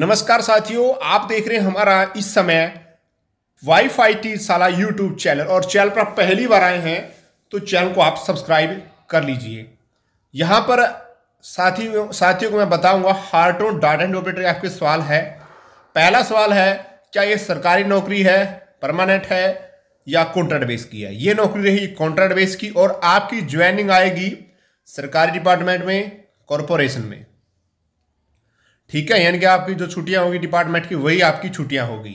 नमस्कार साथियों आप देख रहे हैं हमारा इस समय वाई फाई टी साला यूट्यूब चैनल और चैनल पर आप पहली बार आए हैं तो चैनल को आप सब्सक्राइब कर लीजिए यहाँ पर साथियों साथियों को मैं बताऊंगा हार्टोन डाटा एंड ऑपरेटर आपके सवाल है पहला सवाल है क्या ये सरकारी नौकरी है परमानेंट है या कॉन्ट्रैक्ट बेस की है ये नौकरी रही कॉन्ट्रैक्ट बेस की और आपकी ज्वाइनिंग आएगी सरकारी डिपार्टमेंट में कॉरपोरेशन में ठीक है यानी कि आपकी जो छुट्टियां होगी डिपार्टमेंट की वही आपकी छुट्टियां होगी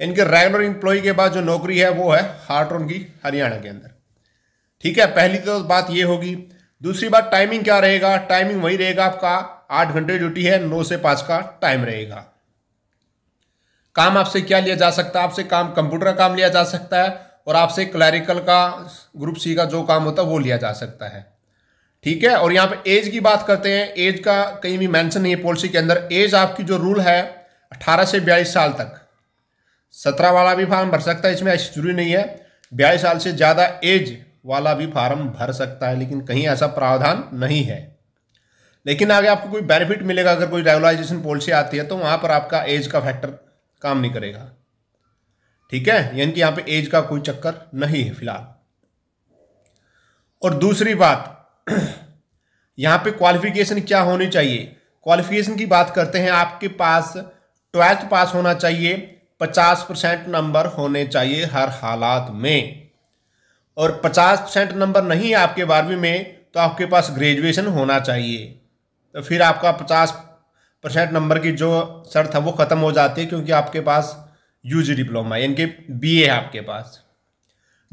यानी कि रेगुलर इंप्लॉई के बाद जो नौकरी है वो है रोन की हरियाणा के अंदर ठीक है पहली तो बात ये होगी दूसरी बात टाइमिंग क्या रहेगा टाइमिंग वही रहेगा आपका आठ घंटे ड्यूटी है नौ से पाँच का टाइम रहेगा काम आपसे क्या लिया जा सकता है आपसे काम कंप्यूटर का काम लिया जा सकता है और आपसे क्लैरिकल का ग्रुप सी का जो काम होता है वो लिया जा सकता है ठीक है और यहां पे एज की बात करते हैं एज का कहीं भी मेंशन नहीं है पॉलिसी के अंदर एज आपकी जो रूल है 18 से 42 साल तक सत्रह वाला भी फार्म भर सकता है इसमें ऐसी जरूरी नहीं है बयालीस साल से ज़्यादा एज वाला भी फार्म भर सकता है लेकिन कहीं ऐसा प्रावधान नहीं है लेकिन आगे आपको कोई बेनिफिट मिलेगा अगर कोई रेगुलाइजेशन पॉलिसी आती है तो वहां पर आपका एज का फैक्टर काम नहीं करेगा ठीक है यानी कि यहां पे एज का कोई चक्कर नहीं है फिलहाल और दूसरी बात यहाँ पे क्वालिफिकेशन क्या होनी चाहिए क्वालिफिकेशन की बात करते हैं आपके पास ट्वेल्थ पास होना चाहिए पचास परसेंट नंबर होने चाहिए हर हालात में और पचास परसेंट नंबर नहीं है आपके बारहवीं में तो आपके पास ग्रेजुएशन होना चाहिए तो फिर आपका पचास परसेंट नंबर की जो शर्त है वो ख़त्म हो जाती है क्योंकि आपके पास यू जी डिप्लोमा यानी कि बी ए है आपके पास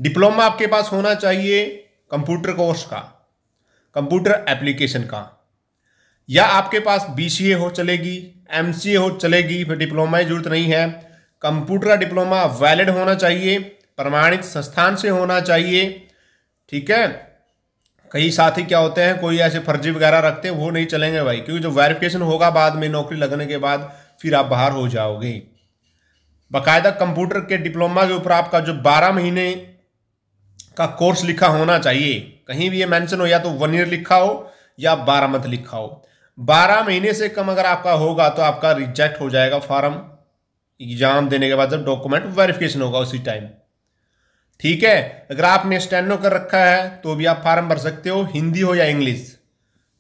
डिप्लोमा आपके पास होना चाहिए कंप्यूटर कोर्स का कंप्यूटर एप्लीकेशन का या आपके पास बी हो चलेगी एम हो चलेगी फिर डिप्लोमा की जरूरत नहीं है कंप्यूटर का डिप्लोमा वैलिड होना चाहिए प्रमाणित संस्थान से होना चाहिए ठीक है कई साथी क्या होते हैं कोई ऐसे फर्जी वगैरह रखते हैं वो नहीं चलेंगे भाई क्योंकि जो वेरिफिकेशन होगा बाद में नौकरी लगने के बाद फिर आप बाहर हो जाओगे बाकायदा कंप्यूटर के डिप्लोमा के ऊपर आपका जो बारह महीने का कोर्स लिखा होना चाहिए कहीं भी ये मेंशन हो या तो वन ईयर लिखा हो या बारह मंथ लिखा हो बारह महीने से कम अगर आपका होगा तो आपका रिजेक्ट हो जाएगा फॉर्म एग्जाम देने के बाद जब डॉक्यूमेंट वेरिफिकेशन होगा उसी टाइम ठीक है अगर आपने स्टैंडो कर रखा है तो भी आप फार्म भर सकते हो हिंदी हो या इंग्लिश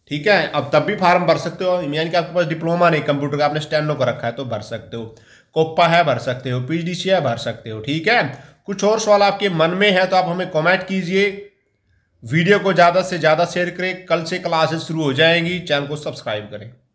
ठीक है अब तब भी फार्म भर सकते हो यानी कि आपके पास डिप्लोमा नहीं कंप्यूटर का आपने स्टैंडो कर रखा है तो भर सकते हो कोप्पा है भर सकते हो पीजीडीसी है भर सकते हो ठीक है कुछ और सवाल आपके मन में है तो आप हमें कमेंट कीजिए वीडियो को ज़्यादा से ज़्यादा शेयर करें कल से क्लासेस शुरू हो जाएंगी चैनल को सब्सक्राइब करें